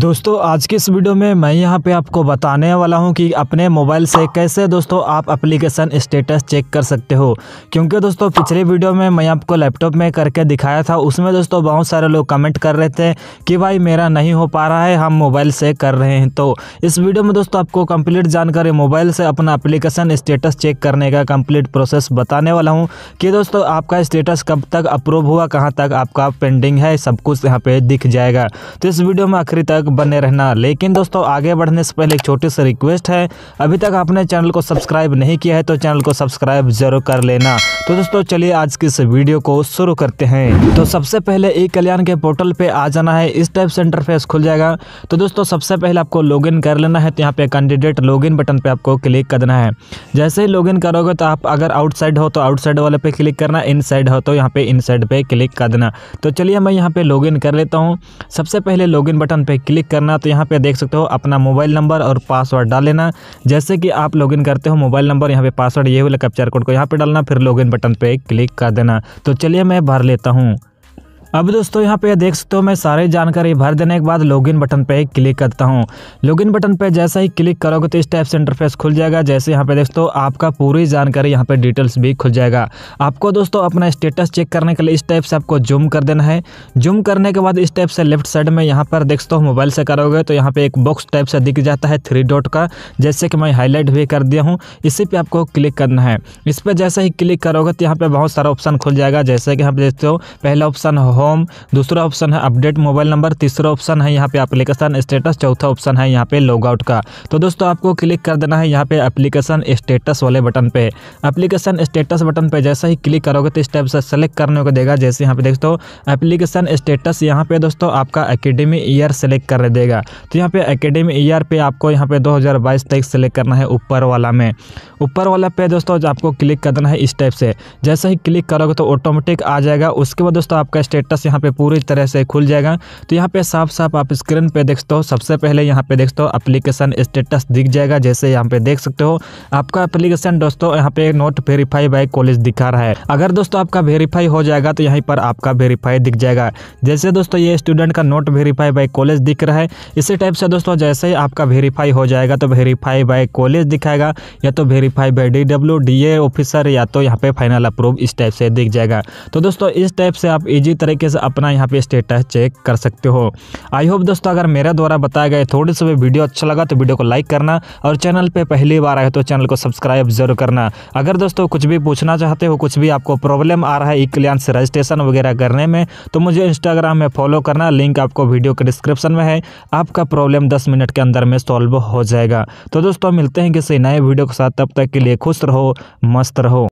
दोस्तों आज की इस वीडियो में मैं यहाँ पे आपको बताने वाला हूँ कि अपने मोबाइल से कैसे दोस्तों आप एप्लीकेशन स्टेटस चेक कर सकते हो क्योंकि दोस्तों पिछले वीडियो में मैं आपको लैपटॉप में करके दिखाया था उसमें दोस्तों बहुत सारे लोग कमेंट कर रहे थे कि भाई मेरा नहीं हो पा रहा है हम मोबाइल से कर रहे हैं तो इस वीडियो में दोस्तों आपको कम्प्लीट जानकारी मोबाइल से अपना अप्लीकेशन स्टेटस चेक करने का कम्प्लीट प्रोसेस बताने वाला हूँ कि दोस्तों आपका स्टेटस कब तक अप्रूव हुआ कहाँ तक आपका पेंडिंग है सब कुछ यहाँ पर दिख जाएगा तो इस वीडियो में आखिरी तक बने रहना लेकिन दोस्तों आगे बढ़ने से पहले एक छोटी सी रिक्वेस्ट है अभी तक आपने चैनल को सब्सक्राइब नहीं किया है तो चैनल को सब्सक्राइब जरूर कर लेना तो दोस्तों चलिए आज की इस वीडियो को शुरू करते हैं तो सबसे पहले ई कल्याण के पोर्टल पर आ जाना है इस टाइप से इंटरफेस खुल जाएगा तो दोस्तों सबसे पहले आपको लॉग कर लेना है तो यहाँ पे कैंडिडेट लॉग बटन पर आपको क्लिक करना है जैसे ही लॉग करोगे तो आप अगर आउटसाइड हो तो आउटसाइड वाले पे क्लिक करना इन हो तो यहाँ पे इन पे क्लिक कर देना तो चलिए मैं यहाँ पे लॉगिन कर लेता हूँ सबसे पहले लॉगिन बटन पे क्लिक करना तो यहाँ पे देख सकते हो अपना मोबाइल नंबर और पासवर्ड डाल लेना जैसे कि आप लॉगिन करते हो मोबाइल नंबर यहाँ पे पासवर्ड ये वाला कैप्चर कोड को यहाँ पे डालना फिर लॉगिन बटन पे क्लिक कर देना तो चलिए मैं भर लेता हूँ अब दोस्तों यहाँ पे देख सकते हो मैं सारी जानकारी भर देने के बाद लॉगिन बटन पे क्लिक करता हूँ लॉगिन बटन पे जैसा ही क्लिक करोगे तो इस टाइप से इंटरफेस खुल जाएगा जैसे यहाँ पे हो आपका पूरी जानकारी यहाँ पे डिटेल्स भी खुल जाएगा आपको दोस्तों अपना स्टेटस चेक करने के लिए इस टाइप से आपको जूम कर देना है जूम करने के बाद इस टाइप से लेफ्ट साइड में यहाँ पर देख सकते हो मोबाइल से करोगे तो यहाँ पे एक बॉक्स टाइप से दिख जाता है थ्री डॉट का जैसे कि मैं हाईलाइट भी कर दिया हूँ इसी पर आपको क्लिक करना है इस पर जैसे ही क्लिक करोगे तो यहाँ पर बहुत सारा ऑप्शन खुल जाएगा जैसे कि यहाँ पे देखते हो पहला ऑप्शन होम दूसरा ऑप्शन है अपडेट मोबाइल नंबर तीसरा ऑप्शन है यहाँ पे एप्लीकेशन स्टेटस चौथा ऑप्शन है यहाँ पे लॉगआउट का तो दोस्तों आपको क्लिक कर देना है यहाँ पे एप्लीकेशन स्टेटस वाले बटन पे एप्लीकेशन स्टेटस बटन पे जैसे ही क्लिक करोगे तो इस टाइप से सेलेक्ट करने को देगा जैसे यहाँ पे दोस्तों एप्लीकेशन स्टेटस यहाँ पे दोस्तों आपका अकेडमी ईयर सेलेक्ट कर देगा तो यहाँ पे अकेडमी ईयर पे आपको यहाँ पे दो तक सेलेक्ट करना है ऊपर वाला में ऊपर वाला पे दोस्तों आपको क्लिक कर देना है इस टाइप से जैसे ही क्लिक करोगे तो ऑटोमेटिक आ जाएगा उसके बाद दोस्तों आपका स्टेट स्टेटस यहाँ पे पूरी तरह से खुल जाएगा तो यहाँ पे साफ साफ आप स्क्रीन पे देखते हो सबसे पहले यहाँ पे देखते हो अप्लीकेशन स्टेटस दिख जाएगा जैसे यहाँ पे देख सकते हो आपका अप्लीकेशन दोस्तों यहाँ पे नोट वेरीफाई बाई कॉलेज दिखा रहा है अगर दोस्तों आपका वेरीफाई हो जाएगा तो यहीं पर आपका वेरीफाई दिख जाएगा जैसे दोस्तों ये स्टूडेंट का नोट वेरीफाई बाई कॉलेज दिख रहा है इसी टाइप से दोस्तों जैसे ही आपका वेरीफाई हो जाएगा तो वेरीफाई बाई कॉलेज दिखाएगा या तो verify by D W D A officer या तो यहाँ पे फाइनल अप्रूव इस टाइप से दिख जाएगा तो दोस्तों इस टाइप से आप इजी तरीके तरीके से अपना यहाँ पे स्टेटस चेक कर सकते हो आई होप दोस्तों अगर मेरे द्वारा बताया गया थोड़ी सा वीडियो अच्छा लगा तो वीडियो को लाइक करना और चैनल पर पहली बार आए तो चैनल को सब्सक्राइब जरूर करना अगर दोस्तों कुछ भी पूछना चाहते हो कुछ भी आपको प्रॉब्लम आ रहा है ई क्लियांस रजिस्ट्रेशन वगैरह करने में तो मुझे इंस्टाग्राम में फॉलो करना लिंक आपको वीडियो के डिस्क्रिप्शन में है आपका प्रॉब्लम दस मिनट के अंदर में सॉल्व हो जाएगा तो दोस्तों मिलते हैं किसी नए वीडियो के साथ तब तक के लिए खुश रहो मस्त रहो